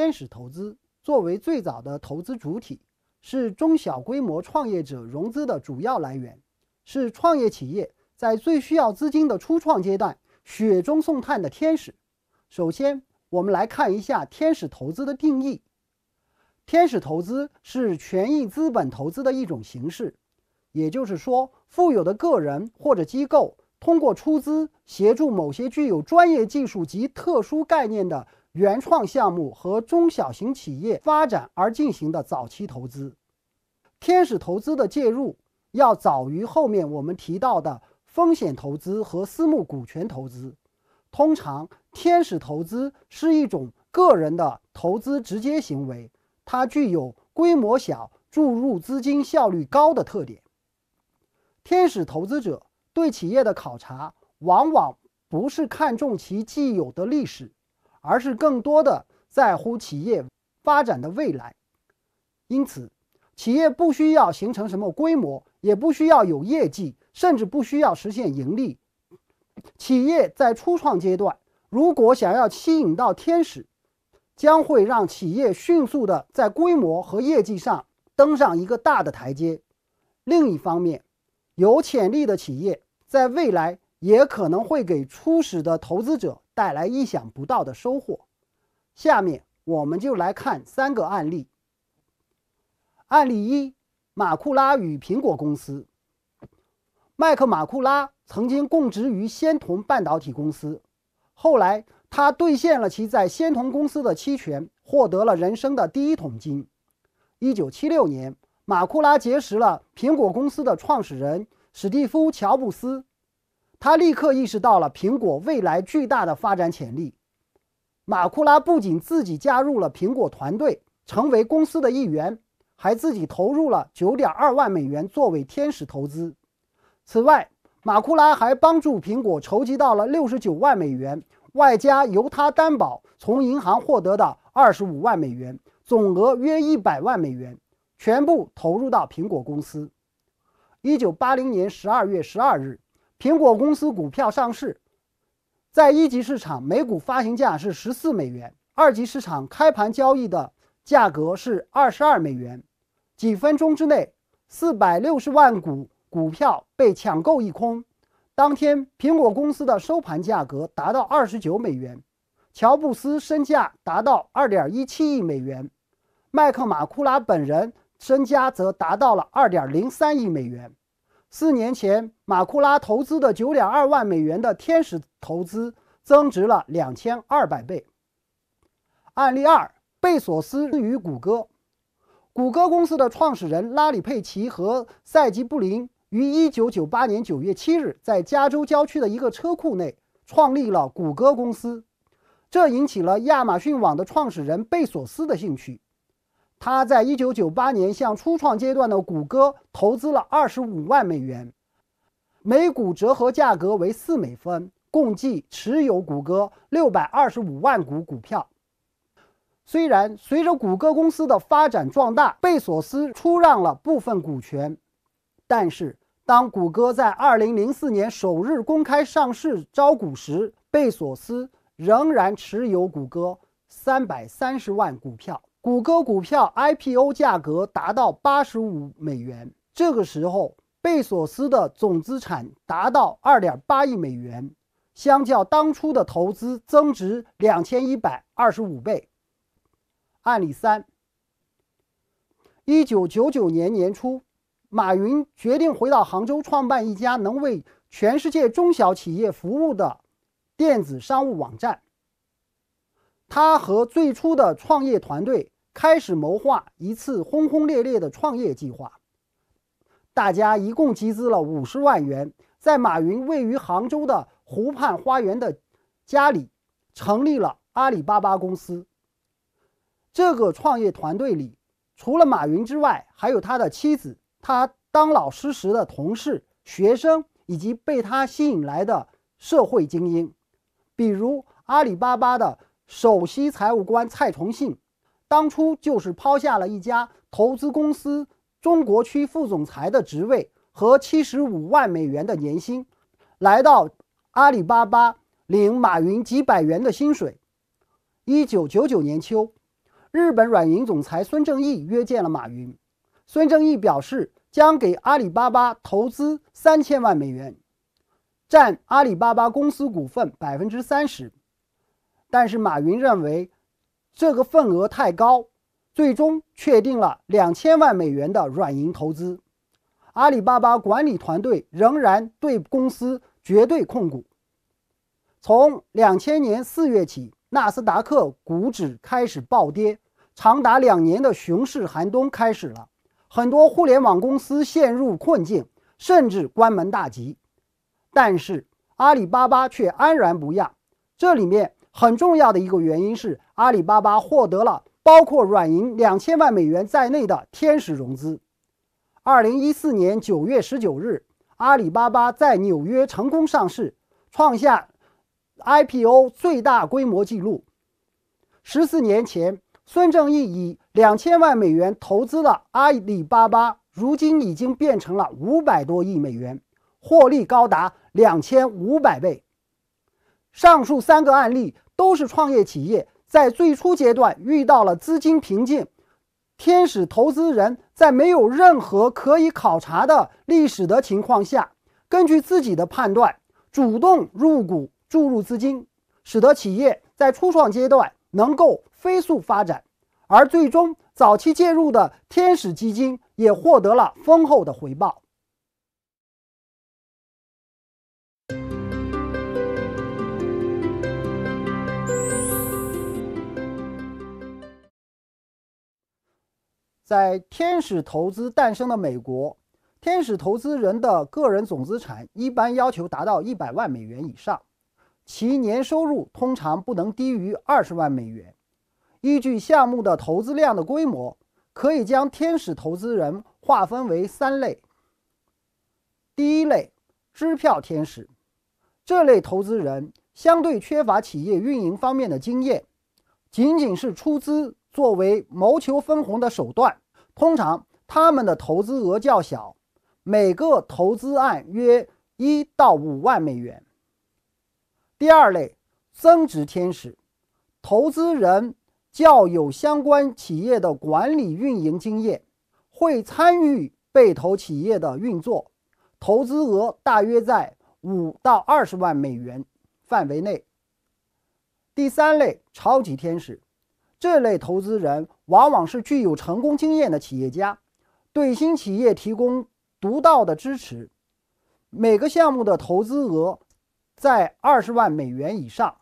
天使投资作为最早的投资主体，是中小规模创业者融资的主要来源，是创业企业在最需要资金的初创阶段雪中送炭的天使。首先，我们来看一下天使投资的定义。天使投资是权益资本投资的一种形式，也就是说，富有的个人或者机构通过出资协助某些具有专业技术及特殊概念的。原创项目和中小型企业发展而进行的早期投资，天使投资的介入要早于后面我们提到的风险投资和私募股权投资。通常，天使投资是一种个人的投资直接行为，它具有规模小、注入资金效率高的特点。天使投资者对企业的考察，往往不是看重其既有的历史。而是更多的在乎企业发展的未来，因此，企业不需要形成什么规模，也不需要有业绩，甚至不需要实现盈利。企业在初创阶段，如果想要吸引到天使，将会让企业迅速的在规模和业绩上登上一个大的台阶。另一方面，有潜力的企业在未来也可能会给初始的投资者。带来意想不到的收获。下面我们就来看三个案例。案例一：马库拉与苹果公司。麦克马库拉曾经供职于仙童半导体公司，后来他兑现了其在仙童公司的期权，获得了人生的第一桶金。1976年，马库拉结识了苹果公司的创始人史蒂夫·乔布斯。他立刻意识到了苹果未来巨大的发展潜力。马库拉不仅自己加入了苹果团队，成为公司的一员，还自己投入了九点二万美元作为天使投资。此外，马库拉还帮助苹果筹集到了六十九万美元，外加由他担保从银行获得的二十五万美元，总额约一百万美元，全部投入到苹果公司。一九八零年十二月十二日。苹果公司股票上市，在一级市场每股发行价是十四美元，二级市场开盘交易的价格是二十二美元。几分钟之内，四百六十万股股票被抢购一空。当天，苹果公司的收盘价格达到二十九美元，乔布斯身价达到二点一七亿美元，麦克马库拉本人身家则达到了二点零三亿美元。四年前，马库拉投资的九点二万美元的天使投资增值了两千二百倍。案例二：贝索斯与谷歌。谷歌公司的创始人拉里·佩奇和赛吉·布林于一九九八年九月七日在加州郊区的一个车库内创立了谷歌公司，这引起了亚马逊网的创始人贝索斯的兴趣。他在1998年向初创阶段的谷歌投资了25万美元，每股折合价格为4美分，共计持有谷歌625万股股票。虽然随着谷歌公司的发展壮大，贝索斯出让了部分股权，但是当谷歌在2004年首日公开上市招股时，贝索斯仍然持有谷歌330万股票。谷歌股票 IPO 价格达到八十五美元，这个时候贝索斯的总资产达到二点八亿美元，相较当初的投资增值两千一百二十五倍。案例三：一九九九年年初，马云决定回到杭州创办一家能为全世界中小企业服务的电子商务网站。他和最初的创业团队开始谋划一次轰轰烈烈的创业计划，大家一共集资了五十万元，在马云位于杭州的湖畔花园的家里成立了阿里巴巴公司。这个创业团队里，除了马云之外，还有他的妻子、他当老师时的同事、学生，以及被他吸引来的社会精英，比如阿里巴巴的。首席财务官蔡崇信，当初就是抛下了一家投资公司中国区副总裁的职位和七十五万美元的年薪，来到阿里巴巴领马云几百元的薪水。一九九九年秋，日本软银总裁孙正义约见了马云。孙正义表示将给阿里巴巴投资三千万美元，占阿里巴巴公司股份百分之三十。但是马云认为这个份额太高，最终确定了两千万美元的软银投资。阿里巴巴管理团队仍然对公司绝对控股。从两千年四月起，纳斯达克股指开始暴跌，长达两年的熊市寒冬开始了，很多互联网公司陷入困境，甚至关门大吉。但是阿里巴巴却安然无恙，这里面。很重要的一个原因是，阿里巴巴获得了包括软银两千万美元在内的天使融资。二零一四年九月十九日，阿里巴巴在纽约成功上市，创下 IPO 最大规模记录。十四年前，孙正义以两千万美元投资的阿里巴巴，如今已经变成了五百多亿美元，获利高达两千五百倍。上述三个案例都是创业企业在最初阶段遇到了资金瓶颈，天使投资人在没有任何可以考察的历史的情况下，根据自己的判断主动入股注入资金，使得企业在初创阶段能够飞速发展，而最终早期介入的天使基金也获得了丰厚的回报。在天使投资诞生的美国，天使投资人的个人总资产一般要求达到一百万美元以上，其年收入通常不能低于二十万美元。依据项目的投资量的规模，可以将天使投资人划分为三类。第一类，支票天使，这类投资人相对缺乏企业运营方面的经验，仅仅是出资作为谋求分红的手段。通常他们的投资额较小，每个投资案约一到五万美元。第二类增值天使投资人较有相关企业的管理运营经验，会参与被投企业的运作，投资额大约在五到二十万美元范围内。第三类超级天使。这类投资人往往是具有成功经验的企业家，对新企业提供独到的支持。每个项目的投资额在二十万美元以上。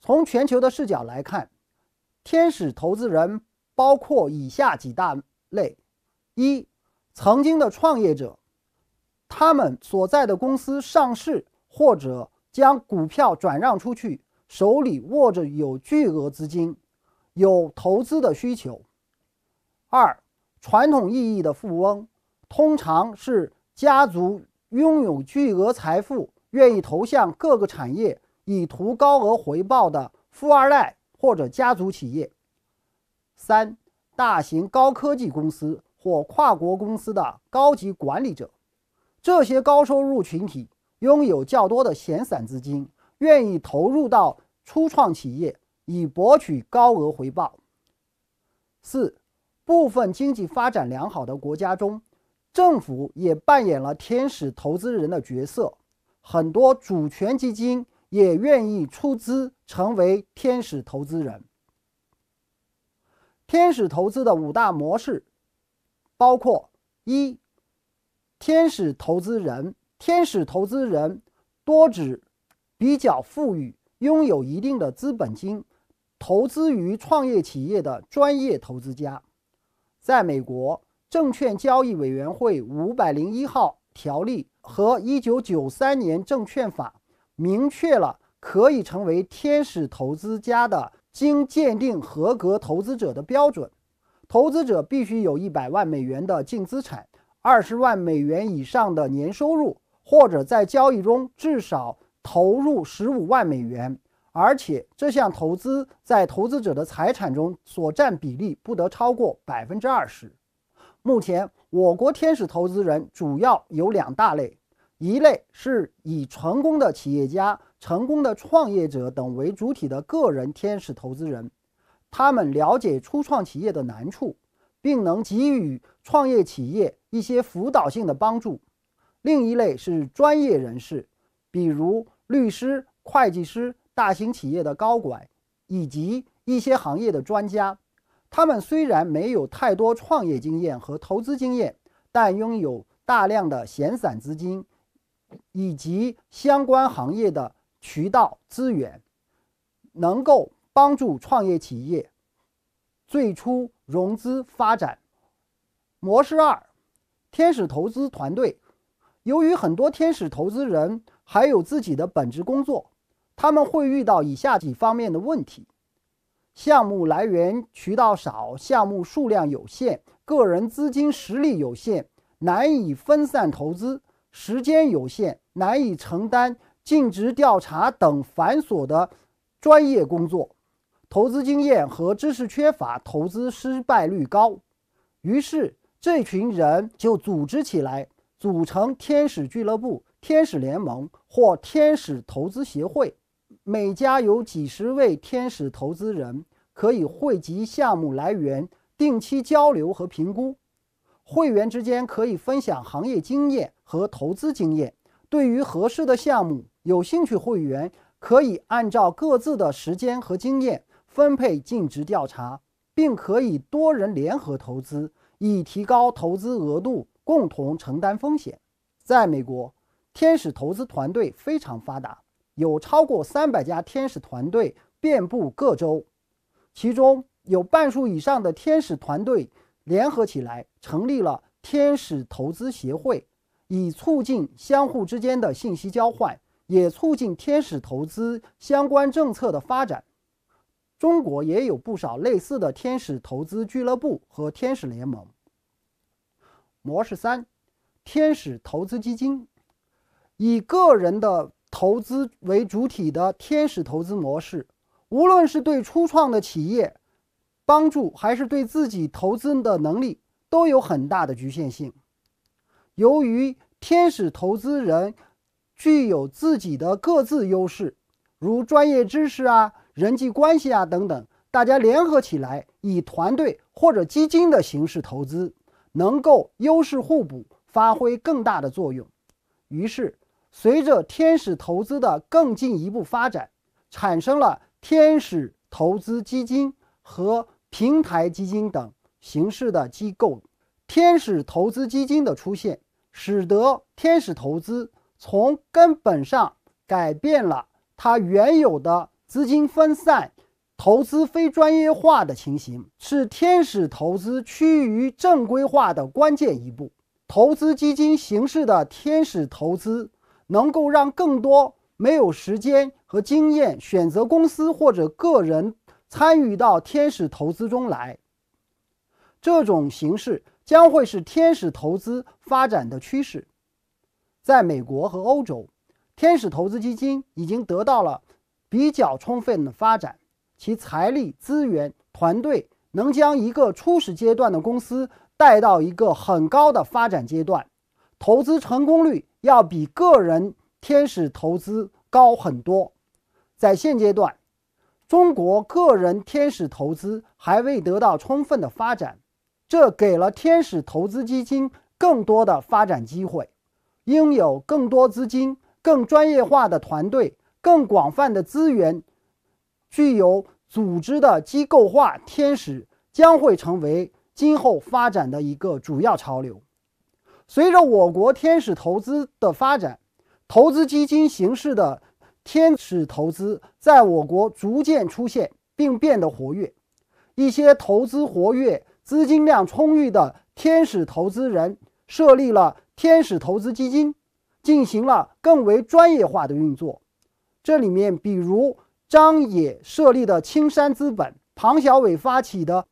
从全球的视角来看，天使投资人包括以下几大类：一、曾经的创业者，他们所在的公司上市或者将股票转让出去。手里握着有巨额资金，有投资的需求。二，传统意义的富翁，通常是家族拥有巨额财富，愿意投向各个产业以图高额回报的富二代或者家族企业。三，大型高科技公司或跨国公司的高级管理者，这些高收入群体拥有较多的闲散资金。愿意投入到初创企业以博取高额回报。四、部分经济发展良好的国家中，政府也扮演了天使投资人的角色，很多主权基金也愿意出资成为天使投资人。天使投资的五大模式包括：一、天使投资人，天使投资人多指。比较富裕，拥有一定的资本金，投资于创业企业的专业投资家，在美国证券交易委员会五百零一号条例和一九九三年证券法明确了可以成为天使投资家的经鉴定合格投资者的标准。投资者必须有一百万美元的净资产，二十万美元以上的年收入，或者在交易中至少。投入十五万美元，而且这项投资在投资者的财产中所占比例不得超过百分之二十。目前，我国天使投资人主要有两大类：一类是以成功的企业家、成功的创业者等为主体的个人天使投资人，他们了解初创企业的难处，并能给予创业企业一些辅导性的帮助；另一类是专业人士。比如律师、会计师、大型企业的高管，以及一些行业的专家，他们虽然没有太多创业经验和投资经验，但拥有大量的闲散资金，以及相关行业的渠道资源，能够帮助创业企业最初融资发展。模式二，天使投资团队，由于很多天使投资人。还有自己的本职工作，他们会遇到以下几方面的问题：项目来源渠道少，项目数量有限，个人资金实力有限，难以分散投资；时间有限，难以承担尽职调查等繁琐的专业工作；投资经验和知识缺乏，投资失败率高。于是，这群人就组织起来，组成天使俱乐部。天使联盟或天使投资协会，每家有几十位天使投资人，可以汇集项目来源，定期交流和评估。会员之间可以分享行业经验和投资经验。对于合适的项目，有兴趣会员可以按照各自的时间和经验分配尽职调查，并可以多人联合投资，以提高投资额度，共同承担风险。在美国。天使投资团队非常发达，有超过三百家天使团队遍布各州，其中有半数以上的天使团队联合起来成立了天使投资协会，以促进相互之间的信息交换，也促进天使投资相关政策的发展。中国也有不少类似的天使投资俱乐部和天使联盟。模式三，天使投资基金。以个人的投资为主体的天使投资模式，无论是对初创的企业帮助，还是对自己投资的能力，都有很大的局限性。由于天使投资人具有自己的各自优势，如专业知识啊、人际关系啊等等，大家联合起来以团队或者基金的形式投资，能够优势互补，发挥更大的作用。于是。随着天使投资的更进一步发展，产生了天使投资基金和平台基金等形式的机构。天使投资基金的出现，使得天使投资从根本上改变了它原有的资金分散、投资非专业化的情形，是天使投资趋于正规化的关键一步。投资基金形式的天使投资。能够让更多没有时间和经验选择公司或者个人参与到天使投资中来。这种形式将会是天使投资发展的趋势。在美国和欧洲，天使投资基金已经得到了比较充分的发展，其财力、资源、团队能将一个初始阶段的公司带到一个很高的发展阶段，投资成功率。要比个人天使投资高很多。在现阶段，中国个人天使投资还未得到充分的发展，这给了天使投资基金更多的发展机会。拥有更多资金、更专业化的团队、更广泛的资源，具有组织的机构化天使将会成为今后发展的一个主要潮流。随着我国天使投资的发展，投资基金形式的天使投资在我国逐渐出现并变得活跃。一些投资活跃、资金量充裕的天使投资人设立了天使投资基金，进行了更为专业化的运作。这里面，比如张野设立的青山资本，庞晓伟发起的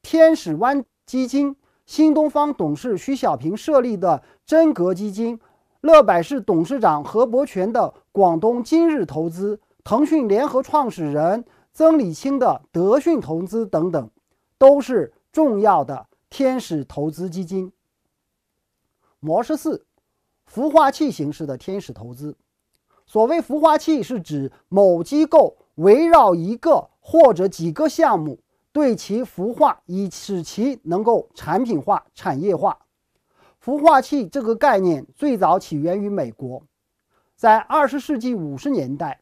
天使湾基金。新东方董事徐小平设立的真格基金，乐百氏董事长何伯权的广东今日投资，腾讯联合创始人曾李青的德讯投资等等，都是重要的天使投资基金。模式四，孵化器形式的天使投资。所谓孵化器，是指某机构围绕一个或者几个项目。对其孵化，以使其能够产品化、产业化。孵化器这个概念最早起源于美国，在二十世纪五十年代，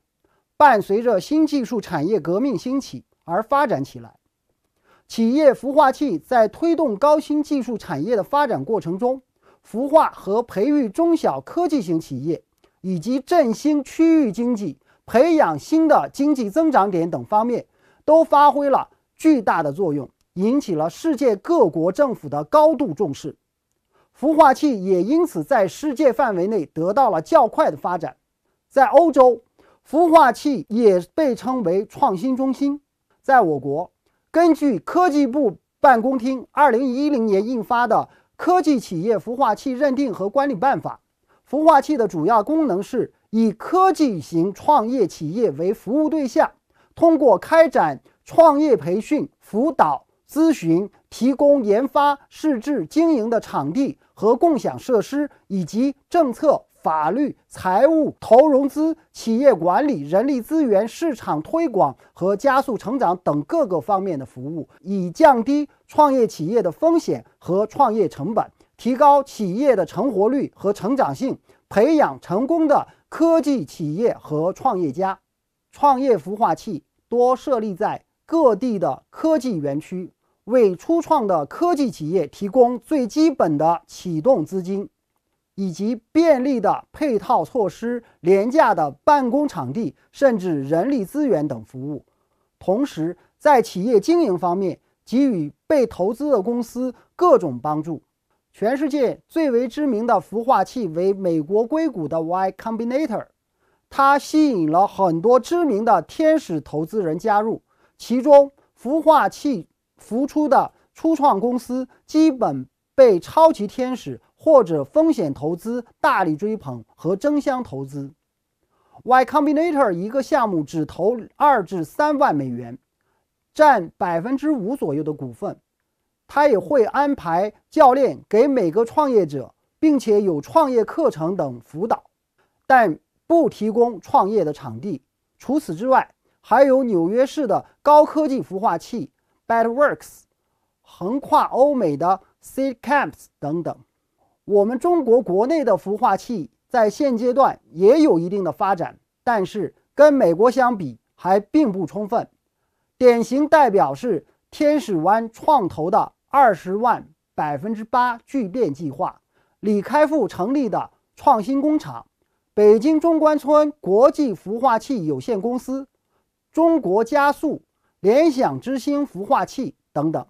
伴随着新技术产业革命兴起而发展起来。企业孵化器在推动高新技术产业的发展过程中，孵化和培育中小科技型企业，以及振兴区域经济、培养新的经济增长点等方面，都发挥了。巨大的作用引起了世界各国政府的高度重视，孵化器也因此在世界范围内得到了较快的发展。在欧洲，孵化器也被称为创新中心。在我国，根据科技部办公厅二零一零年印发的《科技企业孵化器认定和管理办法》，孵化器的主要功能是以科技型创业企业为服务对象，通过开展。创业培训、辅导、咨询，提供研发、试制、经营的场地和共享设施，以及政策、法律、财务、投融资、企业管理、人力资源、市场推广和加速成长等各个方面的服务，以降低创业企业的风险和创业成本，提高企业的成活率和成长性，培养成功的科技企业和创业家。创业孵化器多设立在。各地的科技园区为初创的科技企业提供最基本的启动资金，以及便利的配套措施、廉价的办公场地，甚至人力资源等服务。同时，在企业经营方面给予被投资的公司各种帮助。全世界最为知名的孵化器为美国硅谷的 Y Combinator，它吸引了很多知名的天使投资人加入。其中，孵化器孵出的初创公司基本被超级天使或者风险投资大力追捧和争相投资。Y Combinator 一个项目只投二至三万美元，占百分之五左右的股份。他也会安排教练给每个创业者，并且有创业课程等辅导，但不提供创业的场地。除此之外。还有纽约市的高科技孵化器 Bad Works，横跨欧美的 Seed Camps 等等。我们中国国内的孵化器在现阶段也有一定的发展，但是跟美国相比还并不充分。典型代表是天使湾创投的二十万百分之八聚变计划，李开复成立的创新工厂，北京中关村国际孵化器有限公司。中国加速、联想之星孵化器等等。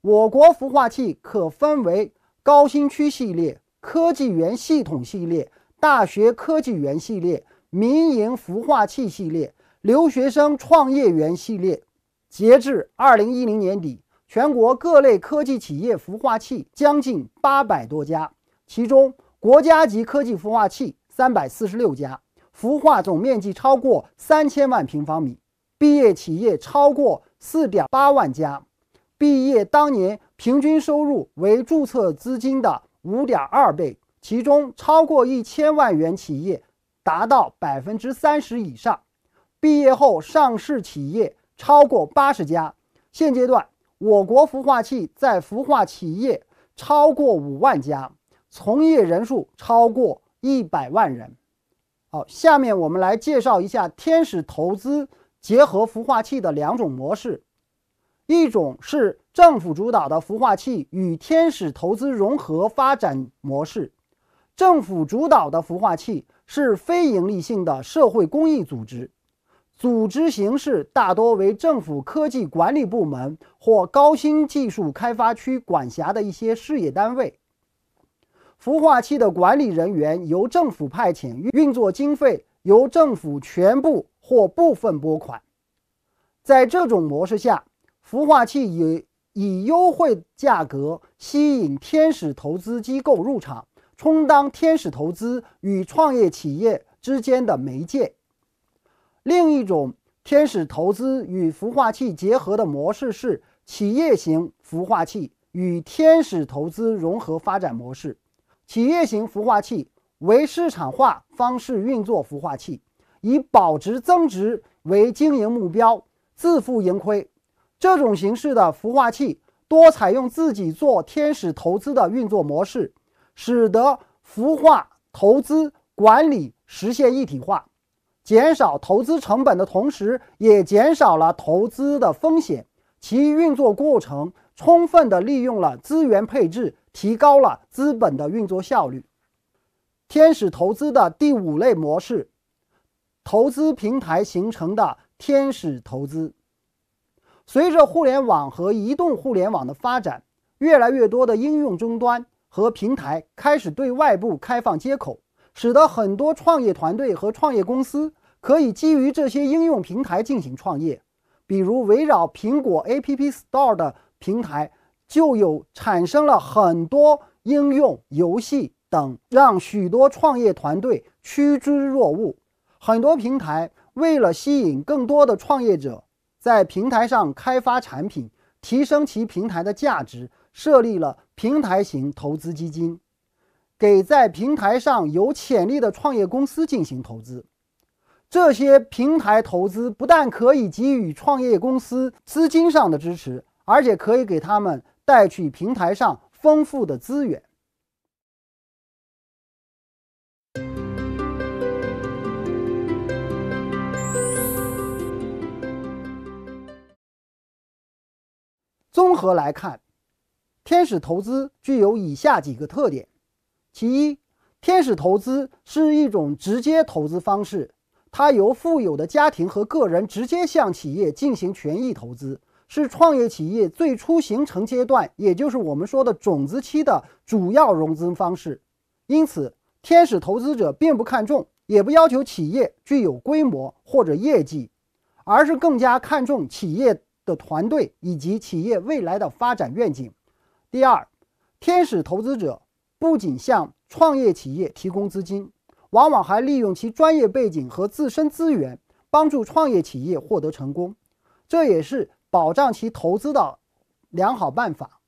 我国孵化器可分为高新区系列、科技园系统系列、大学科技园系列、民营孵化器系列、留学生创业园系列。截至二零一零年底，全国各类科技企业孵化器将近八百多家，其中国家级科技孵化器三百四十六家。孵化总面积超过三千万平方米，毕业企业超过四点八万家，毕业当年平均收入为注册资金的五点二倍，其中超过一千万元企业达到百分之三十以上。毕业后上市企业超过八十家，现阶段我国孵化器在孵化企业超过五万家，从业人数超过一百万人。好，下面我们来介绍一下天使投资结合孵化器的两种模式。一种是政府主导的孵化器与天使投资融合发展模式。政府主导的孵化器是非盈利性的社会公益组织，组织形式大多为政府科技管理部门或高新技术开发区管辖的一些事业单位。孵化器的管理人员由政府派遣，运作经费由政府全部或部分拨款。在这种模式下，孵化器以以优惠价格吸引天使投资机构入场，充当天使投资与创业企业之间的媒介。另一种天使投资与孵化器结合的模式是企业型孵化器与天使投资融合发展模式。企业型孵化器为市场化方式运作，孵化器以保值增值为经营目标，自负盈亏。这种形式的孵化器多采用自己做天使投资的运作模式，使得孵化、投资、管理实现一体化，减少投资成本的同时，也减少了投资的风险。其运作过程。充分地利用了资源配置，提高了资本的运作效率。天使投资的第五类模式，投资平台形成的天使投资。随着互联网和移动互联网的发展，越来越多的应用终端和平台开始对外部开放接口，使得很多创业团队和创业公司可以基于这些应用平台进行创业，比如围绕苹果 App Store 的。平台就有产生了很多应用、游戏等，让许多创业团队趋之若鹜。很多平台为了吸引更多的创业者在平台上开发产品，提升其平台的价值，设立了平台型投资基金，给在平台上有潜力的创业公司进行投资。这些平台投资不但可以给予创业公司资金上的支持。而且可以给他们带去平台上丰富的资源。综合来看，天使投资具有以下几个特点：其一，天使投资是一种直接投资方式，它由富有的家庭和个人直接向企业进行权益投资。是创业企业最初形成阶段，也就是我们说的种子期的主要融资方式。因此，天使投资者并不看重，也不要求企业具有规模或者业绩，而是更加看重企业的团队以及企业未来的发展愿景。第二，天使投资者不仅向创业企业提供资金，往往还利用其专业背景和自身资源，帮助创业企业获得成功。这也是。保障其投资的良好办法，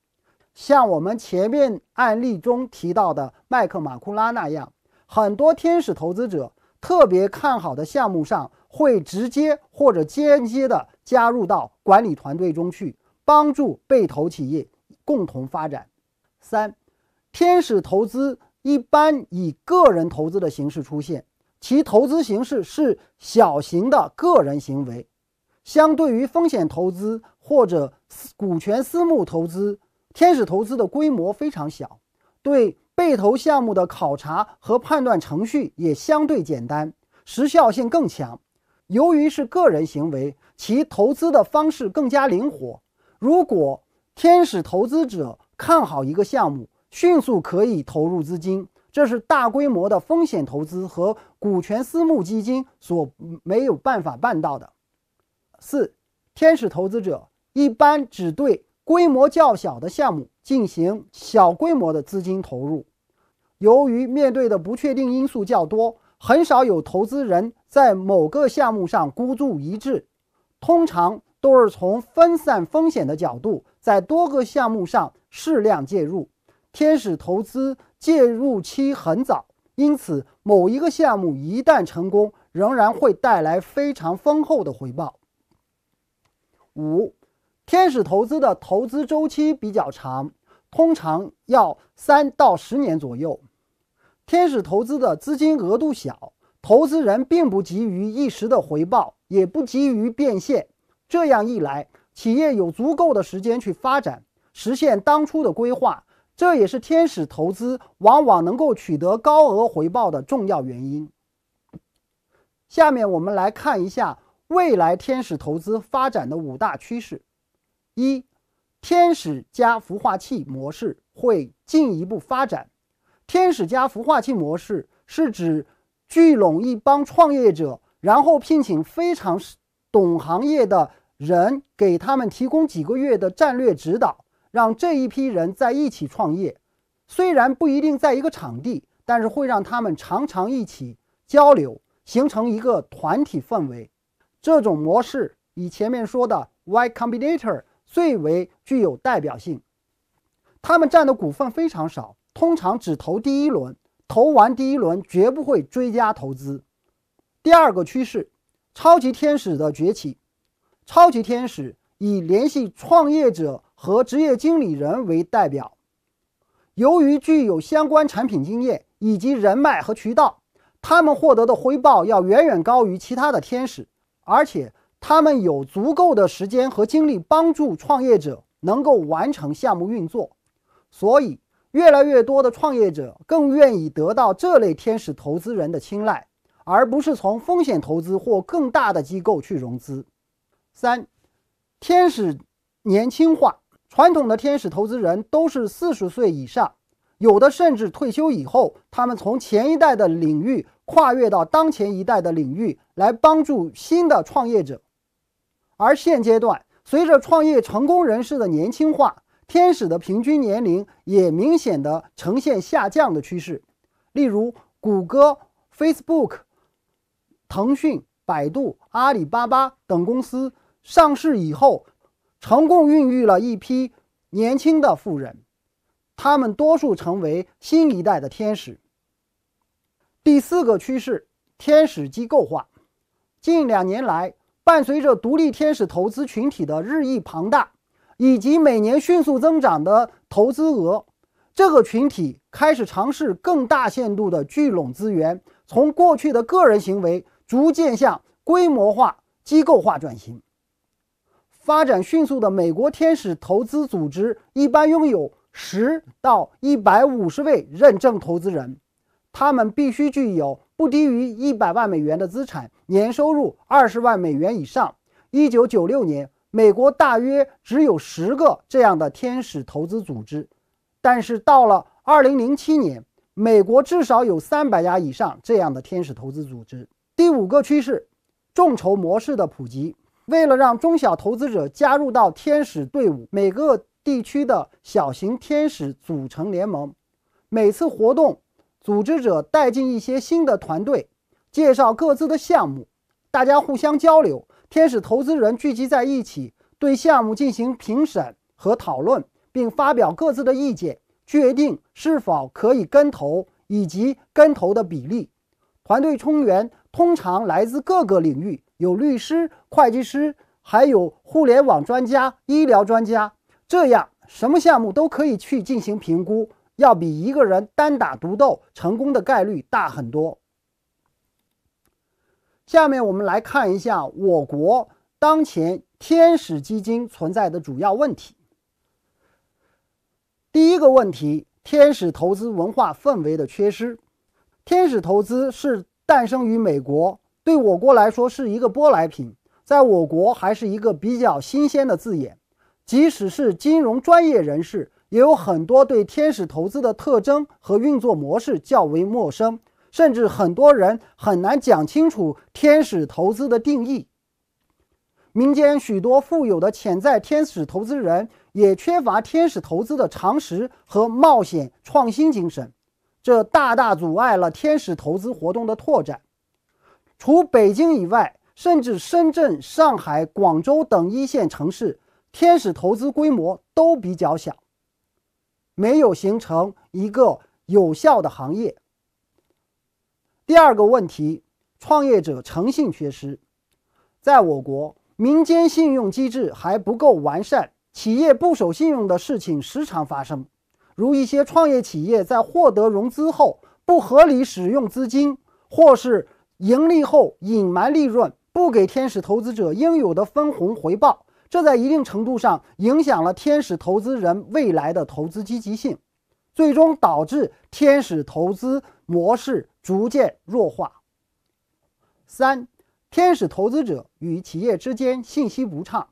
像我们前面案例中提到的麦克马库拉那样，很多天使投资者特别看好的项目上，会直接或者间接的加入到管理团队中去，帮助被投企业共同发展。三，天使投资一般以个人投资的形式出现，其投资形式是小型的个人行为。相对于风险投资或者股权私募投资，天使投资的规模非常小，对被投项目的考察和判断程序也相对简单，时效性更强。由于是个人行为，其投资的方式更加灵活。如果天使投资者看好一个项目，迅速可以投入资金，这是大规模的风险投资和股权私募基金所没有办法办到的。四，天使投资者一般只对规模较小的项目进行小规模的资金投入。由于面对的不确定因素较多，很少有投资人在某个项目上孤注一掷，通常都是从分散风险的角度，在多个项目上适量介入。天使投资介入期很早，因此某一个项目一旦成功，仍然会带来非常丰厚的回报。五，天使投资的投资周期比较长，通常要三到十年左右。天使投资的资金额度小，投资人并不急于一时的回报，也不急于变现。这样一来，企业有足够的时间去发展，实现当初的规划。这也是天使投资往往能够取得高额回报的重要原因。下面我们来看一下。未来天使投资发展的五大趋势，一，天使加孵化器模式会进一步发展。天使加孵化器模式是指聚拢一帮创业者，然后聘请非常懂行业的人给他们提供几个月的战略指导，让这一批人在一起创业。虽然不一定在一个场地，但是会让他们常常一起交流，形成一个团体氛围。这种模式以前面说的 Y Combinator 最为具有代表性，他们占的股份非常少，通常只投第一轮，投完第一轮绝不会追加投资。第二个趋势，超级天使的崛起。超级天使以联系创业者和职业经理人为代表，由于具有相关产品经验以及人脉和渠道，他们获得的回报要远远高于其他的天使。而且他们有足够的时间和精力帮助创业者能够完成项目运作，所以越来越多的创业者更愿意得到这类天使投资人的青睐，而不是从风险投资或更大的机构去融资。三，天使年轻化，传统的天使投资人都是四十岁以上。有的甚至退休以后，他们从前一代的领域跨越到当前一代的领域来帮助新的创业者。而现阶段，随着创业成功人士的年轻化，天使的平均年龄也明显的呈现下降的趋势。例如，谷歌、Facebook、腾讯、百度、阿里巴巴等公司上市以后，成功孕育了一批年轻的富人。他们多数成为新一代的天使。第四个趋势：天使机构化。近两年来，伴随着独立天使投资群体的日益庞大，以及每年迅速增长的投资额，这个群体开始尝试更大限度的聚拢资源，从过去的个人行为逐渐向规模化、机构化转型。发展迅速的美国天使投资组织一般拥有。十到一百五十位认证投资人，他们必须具有不低于一百万美元的资产，年收入二十万美元以上。一九九六年，美国大约只有十个这样的天使投资组织，但是到了二零零七年，美国至少有三百家以上这样的天使投资组织。第五个趋势，众筹模式的普及，为了让中小投资者加入到天使队伍，每个。地区的小型天使组成联盟，每次活动，组织者带进一些新的团队，介绍各自的项目，大家互相交流。天使投资人聚集在一起，对项目进行评审和讨论，并发表各自的意见，决定是否可以跟投以及跟投的比例。团队成员通常来自各个领域，有律师、会计师，还有互联网专家、医疗专家。这样，什么项目都可以去进行评估，要比一个人单打独斗成功的概率大很多。下面我们来看一下我国当前天使基金存在的主要问题。第一个问题，天使投资文化氛围的缺失。天使投资是诞生于美国，对我国来说是一个舶来品，在我国还是一个比较新鲜的字眼。即使是金融专业人士，也有很多对天使投资的特征和运作模式较为陌生，甚至很多人很难讲清楚天使投资的定义。民间许多富有的潜在天使投资人也缺乏天使投资的常识和冒险创新精神，这大大阻碍了天使投资活动的拓展。除北京以外，甚至深圳、上海、广州等一线城市。天使投资规模都比较小，没有形成一个有效的行业。第二个问题，创业者诚信缺失。在我国，民间信用机制还不够完善，企业不守信用的事情时常发生，如一些创业企业在获得融资后不合理使用资金，或是盈利后隐瞒利润，不给天使投资者应有的分红回报。这在一定程度上影响了天使投资人未来的投资积极性，最终导致天使投资模式逐渐弱化。三，天使投资者与企业之间信息不畅。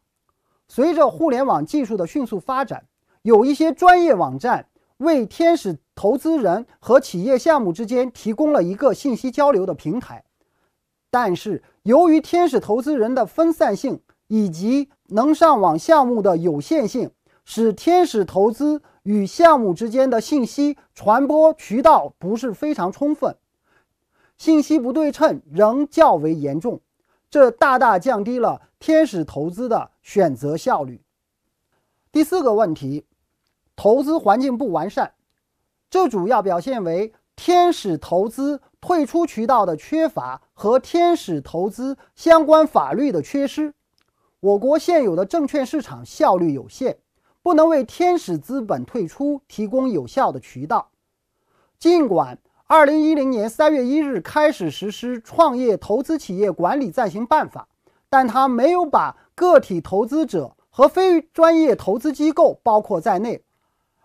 随着互联网技术的迅速发展，有一些专业网站为天使投资人和企业项目之间提供了一个信息交流的平台，但是由于天使投资人的分散性。以及能上网项目的有限性，使天使投资与项目之间的信息传播渠道不是非常充分，信息不对称仍较为严重，这大大降低了天使投资的选择效率。第四个问题，投资环境不完善，这主要表现为天使投资退出渠道的缺乏和天使投资相关法律的缺失。我国现有的证券市场效率有限，不能为天使资本退出提供有效的渠道。尽管二零一零年三月一日开始实施《创业投资企业管理暂行办法》，但它没有把个体投资者和非专业投资机构包括在内，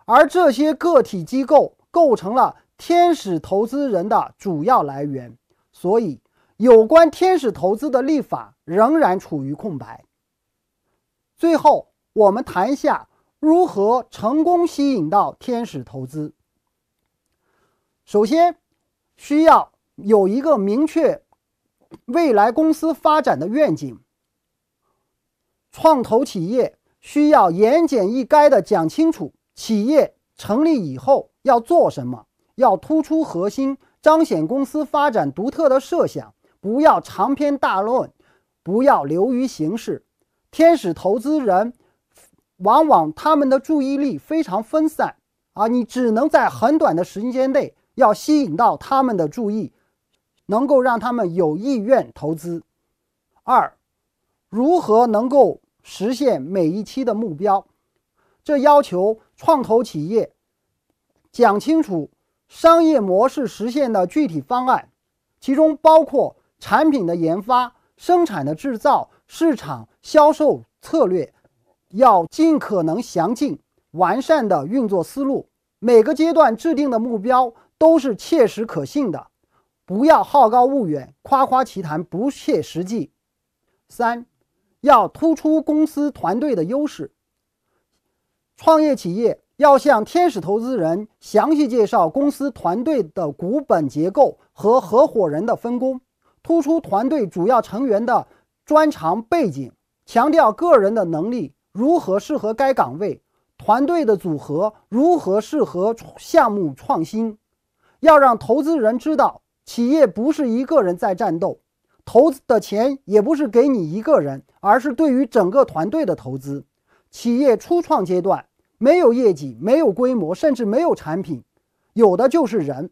而这些个体机构构成了天使投资人的主要来源。所以，有关天使投资的立法仍然处于空白。最后，我们谈一下如何成功吸引到天使投资。首先，需要有一个明确未来公司发展的愿景。创投企业需要言简意赅的讲清楚企业成立以后要做什么，要突出核心，彰显公司发展独特的设想，不要长篇大论，不要流于形式。天使投资人往往他们的注意力非常分散啊，你只能在很短的时间内要吸引到他们的注意，能够让他们有意愿投资。二，如何能够实现每一期的目标？这要求创投企业讲清楚商业模式实现的具体方案，其中包括产品的研发、生产的制造。市场销售策略要尽可能详尽、完善的运作思路，每个阶段制定的目标都是切实可信的，不要好高骛远、夸夸其谈、不切实际。三，要突出公司团队的优势。创业企业要向天使投资人详细介绍公司团队的股本结构和合伙人的分工，突出团队主要成员的。专长背景强调个人的能力如何适合该岗位，团队的组合如何适合项目创新，要让投资人知道企业不是一个人在战斗，投资的钱也不是给你一个人，而是对于整个团队的投资。企业初创阶段没有业绩、没有规模，甚至没有产品，有的就是人，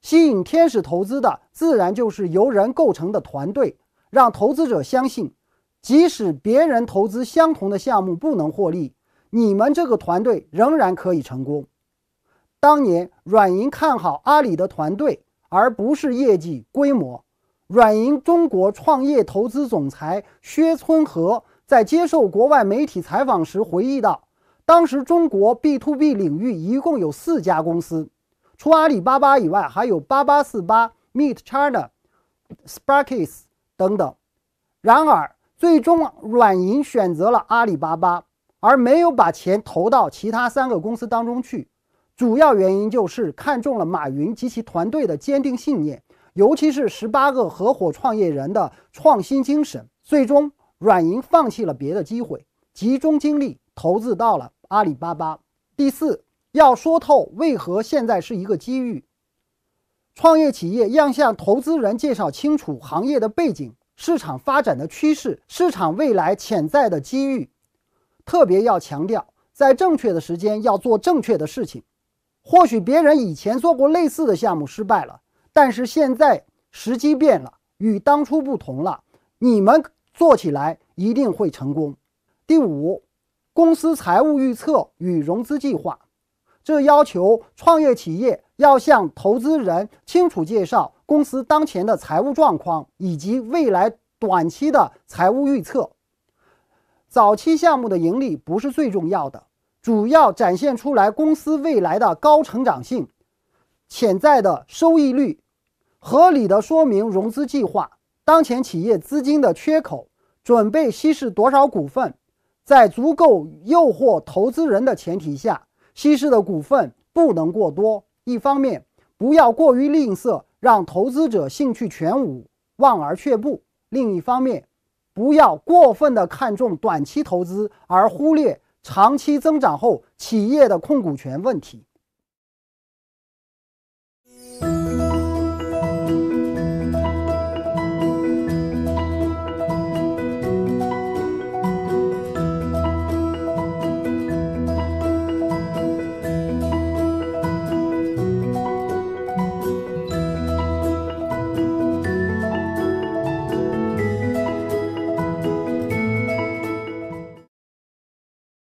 吸引天使投资的自然就是由人构成的团队。让投资者相信，即使别人投资相同的项目不能获利，你们这个团队仍然可以成功。当年软银看好阿里的团队，而不是业绩规模。软银中国创业投资总裁薛春和在接受国外媒体采访时回忆道：“当时中国 B to B 领域一共有四家公司，除阿里巴巴以外，还有八八四八 Meet China、Sparkes。等等，然而最终软银选择了阿里巴巴，而没有把钱投到其他三个公司当中去。主要原因就是看中了马云及其团队的坚定信念，尤其是十八个合伙创业人的创新精神。最终，软银放弃了别的机会，集中精力投资到了阿里巴巴。第四，要说透为何现在是一个机遇。创业企业要向投资人介绍清楚行业的背景、市场发展的趋势、市场未来潜在的机遇，特别要强调在正确的时间要做正确的事情。或许别人以前做过类似的项目失败了，但是现在时机变了，与当初不同了，你们做起来一定会成功。第五，公司财务预测与融资计划，这要求创业企业。要向投资人清楚介绍公司当前的财务状况以及未来短期的财务预测。早期项目的盈利不是最重要的，主要展现出来公司未来的高成长性、潜在的收益率，合理的说明融资计划、当前企业资金的缺口、准备稀释多少股份，在足够诱惑投资人的前提下，稀释的股份不能过多。一方面，不要过于吝啬，让投资者兴趣全无、望而却步；另一方面，不要过分的看重短期投资，而忽略长期增长后企业的控股权问题。